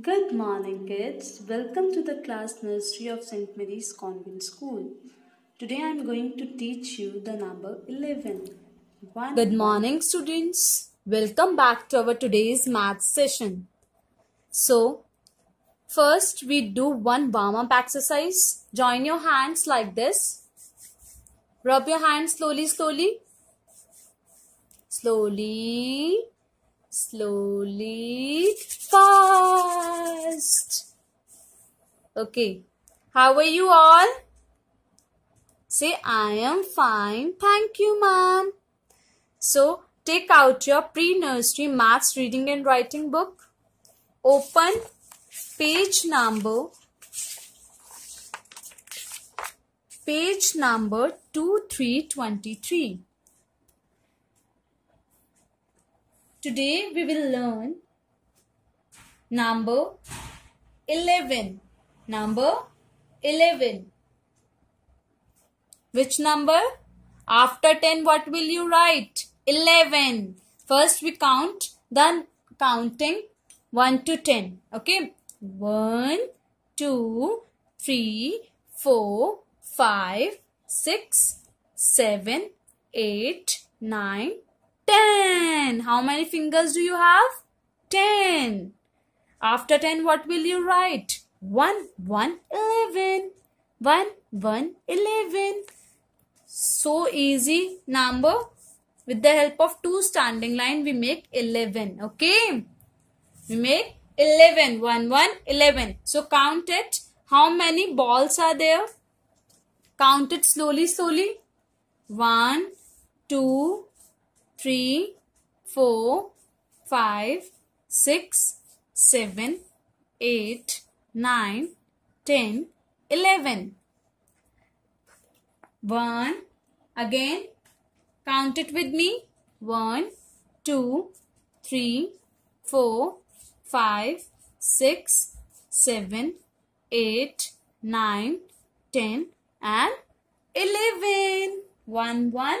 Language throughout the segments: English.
Good morning kids. Welcome to the class nursery of St. Mary's Convent School. Today I am going to teach you the number 11. One Good morning students. Welcome back to our today's math session. So, first we do one warm-up exercise. Join your hands like this. Rub your hands slowly, slowly. Slowly slowly, fast. Okay. How are you all? Say, I am fine. Thank you, ma'am. So, take out your pre-nursery maths reading and writing book. Open page number page number 2323. Today we will learn number 11. Number 11. Which number? After 10 what will you write? 11. First we count then counting 1 to 10. Okay. 1, 2, 3, 4, 5, 6, 7, 8, 9, 10. How many fingers do you have? 10. After 10, what will you write? 1, 1, 11. 1, 1, 11. So easy number. With the help of two standing line, we make 11. Okay? We make 11. 1, 1, 11. So count it. How many balls are there? Count it slowly, slowly. 1, 2, three, four, five, six, seven, eight, nine, ten, eleven. One. Again, count it with me. One, two, three, four, five, six, seven, eight, nine, ten, and eleven. One, one.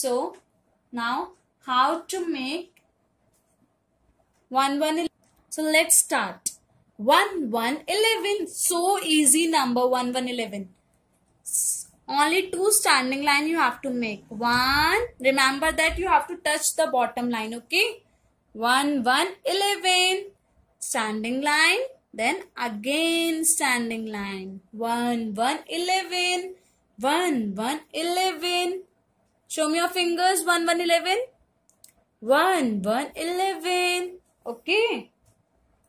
So now how to make 1 1 So let's start. 1 1 11. So easy number 1 1 11. Only two standing line you have to make. 1. Remember that you have to touch the bottom line. Okay. 1 1 11. Standing line. Then again standing line. 1 1 11. 1 1 11. Show me your fingers. 1, 1, 11. 1, 1, 11. Okay.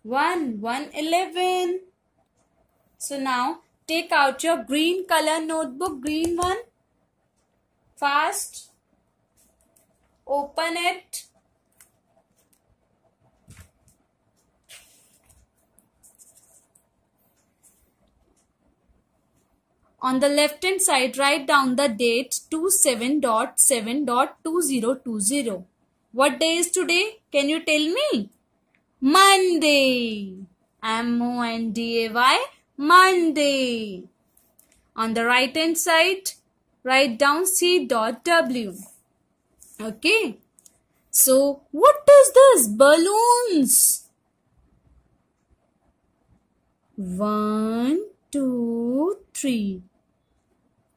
1, 1, 11. So now take out your green color notebook. Green one. Fast. Open it. On the left hand side, write down the date 27.7.2020. What day is today? Can you tell me? Monday. M-O-N-D-A-Y. Monday. On the right hand side, write down C dot W. Okay. So, what is this? Balloons. One, two, three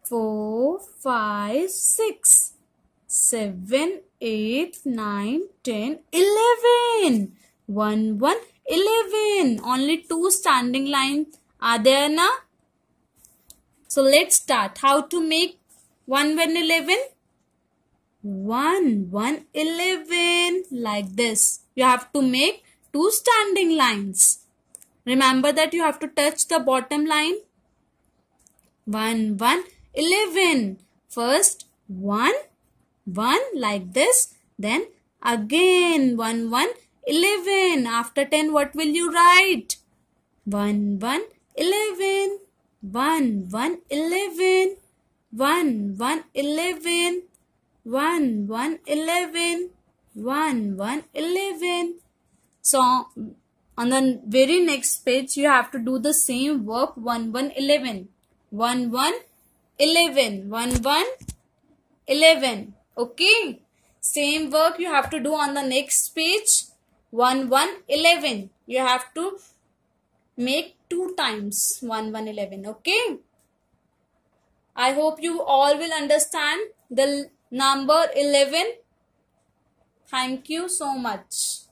four, five, six, seven, eight, nine, ten, eleven. One, one, eleven. Only two standing lines are there na? So let's start. How to make one one eleven? One one eleven like this. You have to make two standing lines. Remember that you have to touch the bottom line. One one 11. First 1, 1 like this. Then again 1, 1, 11. After 10 what will you write? 1, 1, 11. 1, 1, 11. 1, 1, 11. 1, 1, 11. 1, 1, 11. So, on the very next page, you have to do the same work 1, 1, 11. 1, 1, 11 1 1 11 okay same work you have to do on the next page 1 1 11 you have to make two times 1 1 11 okay i hope you all will understand the number 11 thank you so much